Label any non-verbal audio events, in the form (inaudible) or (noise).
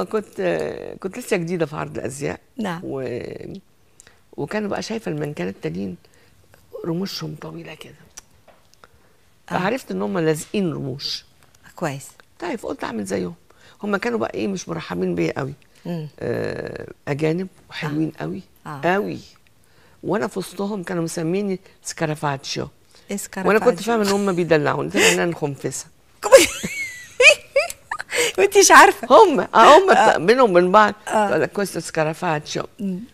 وكنت كنت لسه جديده في عرض الازياء نعم و... وكانوا بقى شايفه المنكنه التانيين رموشهم طويله كده آه. فعرفت ان هم لازقين رموش كويس طيب قلت اعمل زيهم هم كانوا بقى ايه مش مرحبين بيا قوي آه اجانب وحلوين آه. قوي آه. قوي وانا في وسطهم كانوا مسميني سكرافاتشيو إيه وانا كنت فاهمه ان هم بيدلعوني ان انا (laughs) خنفسه وانت مش عارفه هم آه، هم منهم آه. من بعض يقول آه. لك كوستس